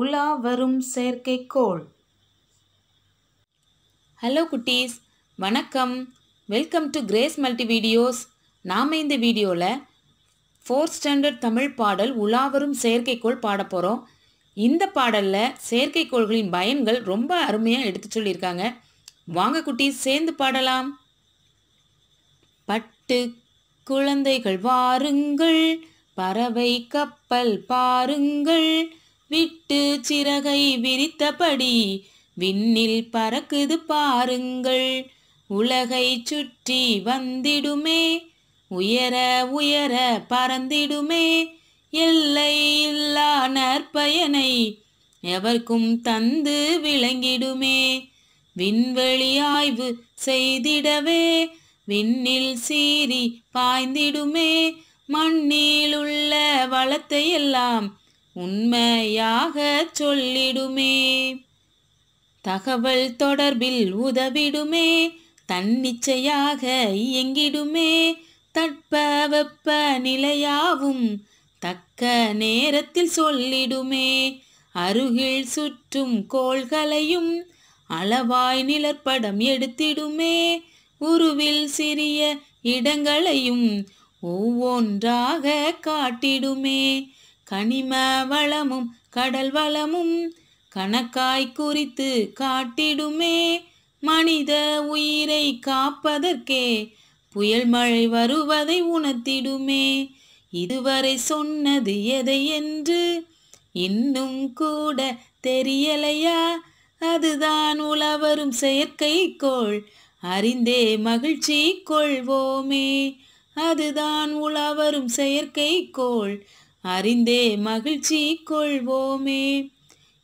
உலா வரும் செயற்கைக்கோள் ஹலோ குட்டீஸ் வணக்கம் welcome to Grace multi videos நாம் இந்த வீடியோவில் ஃபோர்த் ஸ்டாண்டர்ட் தமிழ் பாடல் உலா வரும் செயற்கைக்கோள் பாட போகிறோம் இந்த பாடலில் செயற்கைக்கோள்களின் பயன்கள் ரொம்ப அருமையாக எடுத்து சொல்லியிருக்காங்க வாங்க குட்டீஸ் சேர்ந்து பாடலாம் பட்டு குழந்தைகள் வாருங்கள் பறவை கப்பல் பாருங்கள் விட்டு சிறகை விரித்தபடி விண்ணில் பறக்குது பாருங்கள் உலகை சுற்றி வந்திடுமே உயர உயர பறந்திடுமே எல்லை இல்லா நற்பயனை எவர்க்கும் தந்து விளங்கிடுமே விண்வெளி ஆய்வு செய்திடவே விண்ணில் சீறி பாய்ந்திடுமே மண்ணில் உள்ள வளத்தை எல்லாம் உண்மையாக சொல்லிடுமே தகவல் தொடர்பில் உதவிடுமே தன்னிச்சையாக இயங்கிடுமே தட்பவெப்ப நிலையாவும் தக்க நேரத்தில் சொல்லிடுமே அருகில் சுற்றும் கோள்களையும் அளவாய் நிலப்படம் எடுத்திடுமே உருவில் சிறிய இடங்களையும் ஒவ்வொன்றாக காட்டிடுமே கனிம வளமும் கடல் வளமும் கணக்காய் குறித்து காட்டிடுமே மனித உயிரை காப்பதற்கே புயல் மழை வருவதை உணர்த்திடுமே இதுவரை சொன்னது எதை என்று இன்னும் கூட தெரியலையா அதுதான் உலவரும் செயற்கைக்கோள் அறிந்தே மகிழ்ச்சி கொள்வோமே அதுதான் உலவரும் செயற்கைக்கோள் அறிந்தே மகிழ்ச்சி கொள்வோமே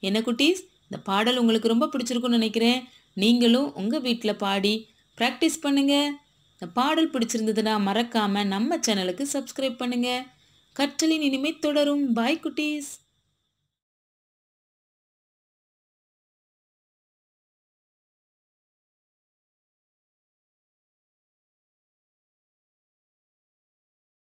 என்ன குட்டீஸ் இந்த பாடல் உங்களுக்கு ரொம்ப பிடிச்சிருக்குன்னு நினைக்கிறேன் நீங்களும் உங்கள் வீட்டில் பாடி ப்ராக்டிஸ் பண்ணுங்கள் இந்த பாடல் பிடிச்சிருந்ததுன்னா மறக்காமல் நம்ம சேனலுக்கு சப்ஸ்கிரைப் பண்ணுங்கள் கற்றலின் இனிமே தொடரும் பாய் குட்டீஸ்